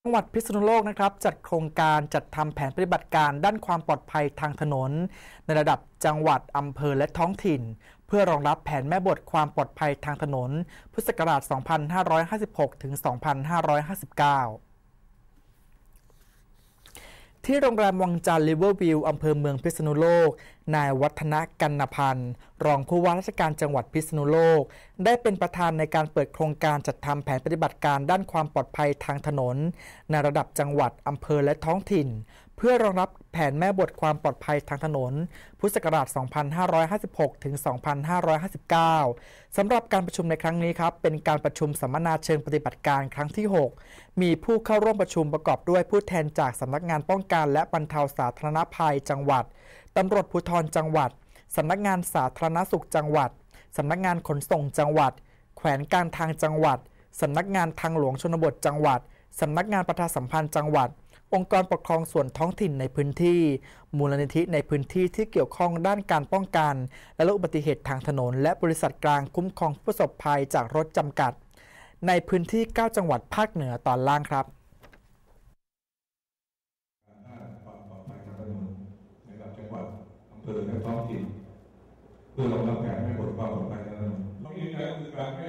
จังหวัดพิษณุโลกนะครับ จัดโครงการจัดทำแผนปฏิบัติการด้านความปลอดภัยทางถนน ในระดับจังหวัดอำเภอและท้องถิ่น เพื่อรองรับแผนแม่บทความปลอดภัยทางถนน พุทธศักราช 2556 ถึง 2559ที่โรงแรมวังจันทร์ริเวอร์วิวอำเภอเมืองพิษณุโลก นายวัฒนกันนพันธ์รองผู้ว่าราชการจังหวัดพิษณุโลก ได้เป็นประธานในการเปิดโครงการจัดทำแผนปฏิบัติการด้านความปลอดภัยทางถนน ในระดับจังหวัด อำเภอและท้องถิ่นเพื่อรองรับแผนแม่บทความปลอดภัยทางถนนพุทธศักราช 2556 ถึง 2559 สำหรับการประชุมในครั้งนี้ครับ เป็นการประชุมสัมมนาเชิงปฏิบัติการครั้งที่ 6 มีผู้เข้าร่วมประชุมประกอบด้วยผู้แทนจากสำนักงานป้องกันและบรรเทาสาธารณภัยจังหวัด ตำรวจภูธรจังหวัดสำนักงานสาธารณสุขจังหวัดสำนักงานขนส่งจังหวัด แขวงการทางจังหวัดสำนักงานทางหลวงชนบทจังหวัดสำนักงานประชาสัมพันธ์จังหวัดองค์กรปกครองส่วนท้องถิ่นในพื้นที่ มูลนิธิในพื้นที่ที่เกี่ยวข้องด้านการป้องกัน และลดอุบัติเหตุทางถนนและบริษัทกลางคุ้มครองผู้ประสบภัยจากรถจำกัด ในพื้นที่9จังหวัดภาคเหนือตอนล่างครับเพื่อรองรับแผนให้บทบา